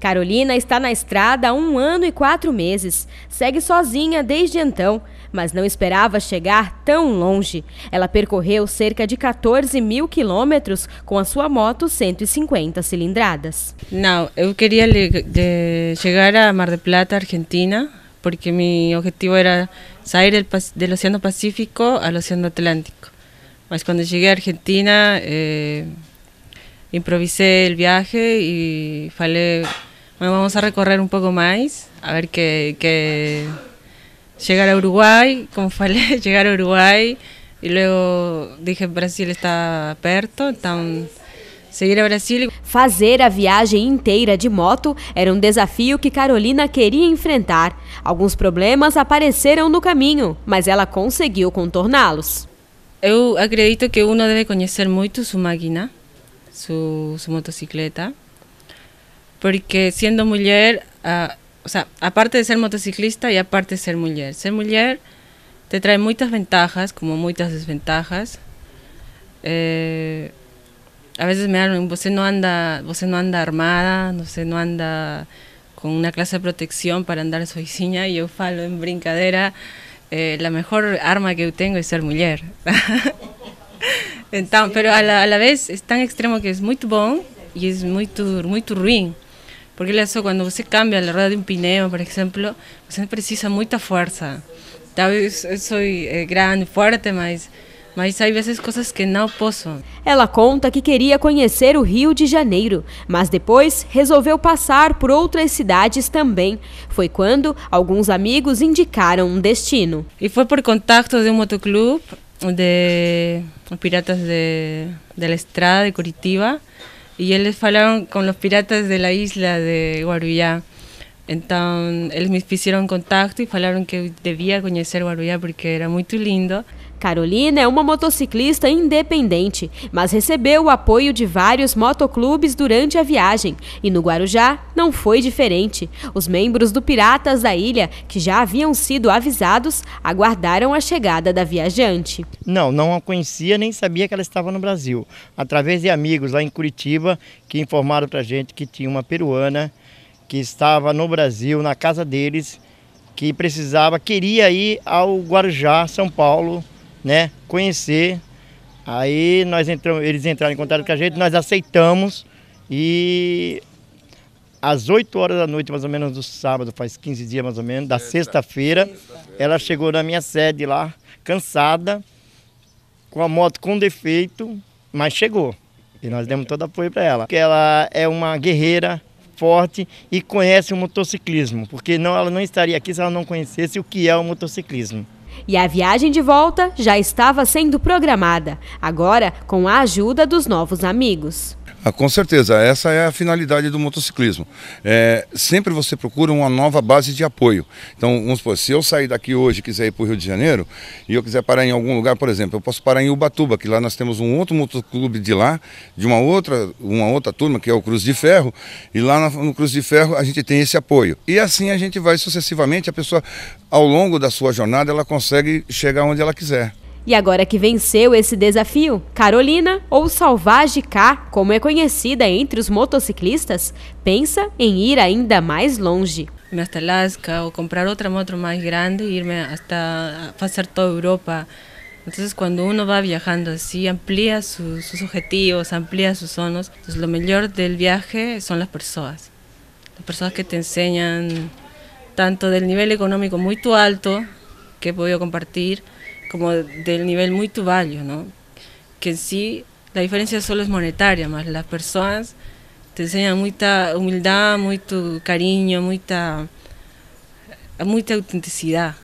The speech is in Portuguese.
Carolina está na estrada há um ano e quatro meses. Segue sozinha desde então, mas não esperava chegar tão longe. Ela percorreu cerca de 14 mil quilômetros com a sua moto 150 cilindradas. Não, eu queria chegar a Mar del Plata, Argentina, porque meu objetivo era sair do Oceano Pacífico ao Oceano Atlântico. Mas quando cheguei à Argentina, eh, improvisei o viagem e falei Bueno, vamos a recorrer un poco más, a ver que, chegar llegar a Uruguay, como falei, llegar a Uruguay y luego dije Brasil está perto, então seguir a Brasil. Fazer a viagem inteira de moto era um desafio que Carolina queria enfrentar. Alguns problemas apareceram no caminho, mas ela conseguiu contorná-los. Eu acredito que uno deve conhecer muito sua máquina, sua, sua motocicleta. porque siendo mujer, ah, o sea, aparte de ser motociclista y aparte de ser mujer, ser mujer te trae muchas ventajas como muchas desventajas. Eh, a veces me dan, vos no anda, no anda armada, no sé, no anda con una clase de protección para andar soy y yo falo en brincadera, eh, la mejor arma que tengo es ser mujer. pero a la, vez es tan extremo que es muy bueno y es muy, muy ruin. Porque olha quando você cambia a roda de um pneu, por exemplo, você precisa muita força. Talvez eu sou eh, grande, forte, mas mas há vezes coisas que não posso. Ela conta que queria conhecer o Rio de Janeiro, mas depois resolveu passar por outras cidades também. Foi quando alguns amigos indicaram um destino. E foi por contato de um motoclube de Piratas de, da Estrada de Curitiba. y ellos hablaron con los piratas de la isla de Guaruyá Entonces, ellos me hicieron contacto y hablaron que debía conocer Guaruyá porque era muy lindo. Carolina é uma motociclista independente, mas recebeu o apoio de vários motoclubes durante a viagem. E no Guarujá não foi diferente. Os membros do Piratas da Ilha, que já haviam sido avisados, aguardaram a chegada da viajante. Não, não a conhecia nem sabia que ela estava no Brasil. Através de amigos lá em Curitiba que informaram para gente que tinha uma peruana que estava no Brasil, na casa deles, que precisava, queria ir ao Guarujá, São Paulo, né, conhecer. Aí nós entramos, eles entraram em contato com a gente, nós aceitamos e às 8 horas da noite, mais ou menos do sábado, faz 15 dias mais ou menos, da sexta-feira, ela chegou na minha sede lá, cansada, com a moto com defeito, mas chegou. E nós demos todo apoio para ela. Porque ela é uma guerreira forte e conhece o motociclismo, porque não, ela não estaria aqui se ela não conhecesse o que é o motociclismo. E a viagem de volta já estava sendo programada, agora com a ajuda dos novos amigos. Ah, com certeza, essa é a finalidade do motociclismo. É, sempre você procura uma nova base de apoio. Então, vamos supor, se eu sair daqui hoje e quiser ir para o Rio de Janeiro, e eu quiser parar em algum lugar, por exemplo, eu posso parar em Ubatuba, que lá nós temos um outro motoclube de lá, de uma outra, uma outra turma, que é o Cruz de Ferro, e lá no Cruz de Ferro a gente tem esse apoio. E assim a gente vai sucessivamente, a pessoa, ao longo da sua jornada, ela consegue chegar onde ela quiser. E agora que venceu esse desafio, Carolina, ou Salvage K, como é conhecida entre os motociclistas, pensa em ir ainda mais longe. irme hasta Alaska ou comprar outra moto mais grande, ir até fazer toda Europa. Então, quando uno vai viajando assim, amplia seus objetivos, amplia seus zonas. Então, o melhor do viaje são as pessoas, as pessoas que te ensinam tanto do nível econômico muito alto que eu podido compartilhar. como del nivel muy tuvalio, ¿no? Que en sí la diferencia solo es monetaria, más las personas te enseñan mucha humildad, mucho cariño, mucha, mucha autenticidad.